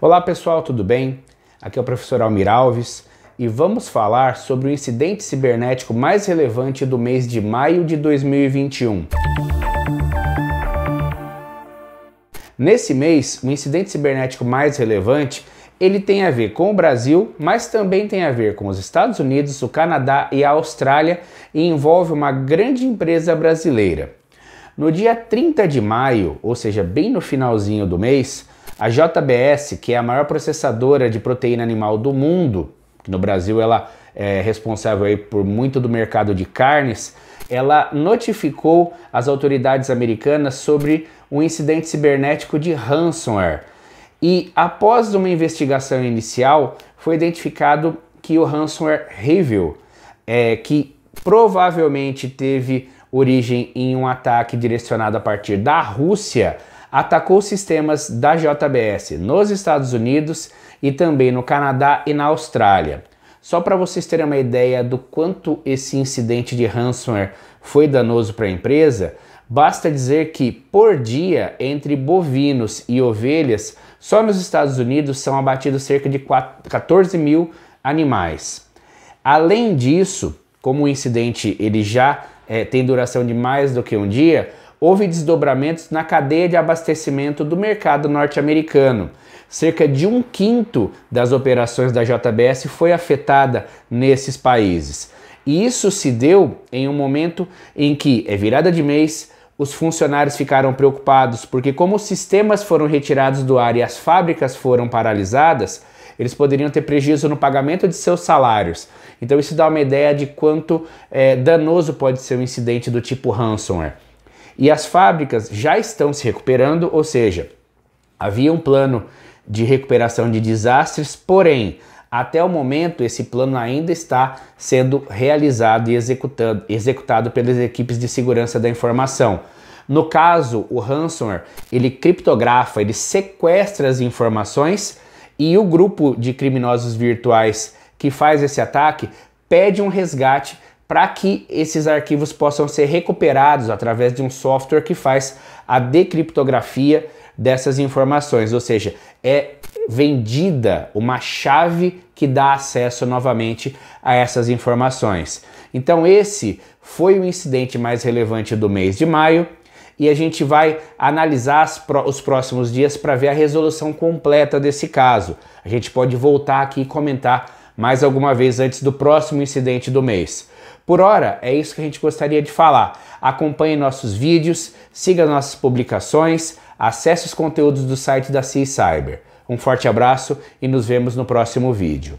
Olá pessoal, tudo bem? Aqui é o professor Almir Alves e vamos falar sobre o incidente cibernético mais relevante do mês de maio de 2021. Nesse mês, o incidente cibernético mais relevante ele tem a ver com o Brasil, mas também tem a ver com os Estados Unidos, o Canadá e a Austrália e envolve uma grande empresa brasileira. No dia 30 de maio, ou seja, bem no finalzinho do mês, a JBS, que é a maior processadora de proteína animal do mundo, no Brasil ela é responsável por muito do mercado de carnes, ela notificou as autoridades americanas sobre um incidente cibernético de ransomware. E após uma investigação inicial, foi identificado que o ransomware Revil, é, que provavelmente teve origem em um ataque direcionado a partir da Rússia, atacou sistemas da JBS nos Estados Unidos e também no Canadá e na Austrália. Só para vocês terem uma ideia do quanto esse incidente de ransomware foi danoso para a empresa, basta dizer que por dia, entre bovinos e ovelhas, só nos Estados Unidos são abatidos cerca de 4, 14 mil animais. Além disso, como o incidente ele já é, tem duração de mais do que um dia, houve desdobramentos na cadeia de abastecimento do mercado norte-americano. Cerca de um quinto das operações da JBS foi afetada nesses países. E isso se deu em um momento em que é virada de mês, os funcionários ficaram preocupados porque, como os sistemas foram retirados do ar e as fábricas foram paralisadas, eles poderiam ter prejuízo no pagamento de seus salários. Então, isso dá uma ideia de quanto é, danoso pode ser um incidente do tipo ransomware. E as fábricas já estão se recuperando, ou seja, havia um plano de recuperação de desastres, porém, até o momento, esse plano ainda está sendo realizado e executado, executado pelas equipes de segurança da informação. No caso, o ransomware, ele criptografa, ele sequestra as informações e o grupo de criminosos virtuais que faz esse ataque pede um resgate para que esses arquivos possam ser recuperados através de um software que faz a decriptografia dessas informações, ou seja, é vendida uma chave que dá acesso novamente a essas informações. Então esse foi o incidente mais relevante do mês de maio e a gente vai analisar os próximos dias para ver a resolução completa desse caso. A gente pode voltar aqui e comentar mais alguma vez antes do próximo incidente do mês. Por hora, é isso que a gente gostaria de falar. Acompanhe nossos vídeos, siga nossas publicações, acesse os conteúdos do site da Sea Cyber. Um forte abraço e nos vemos no próximo vídeo.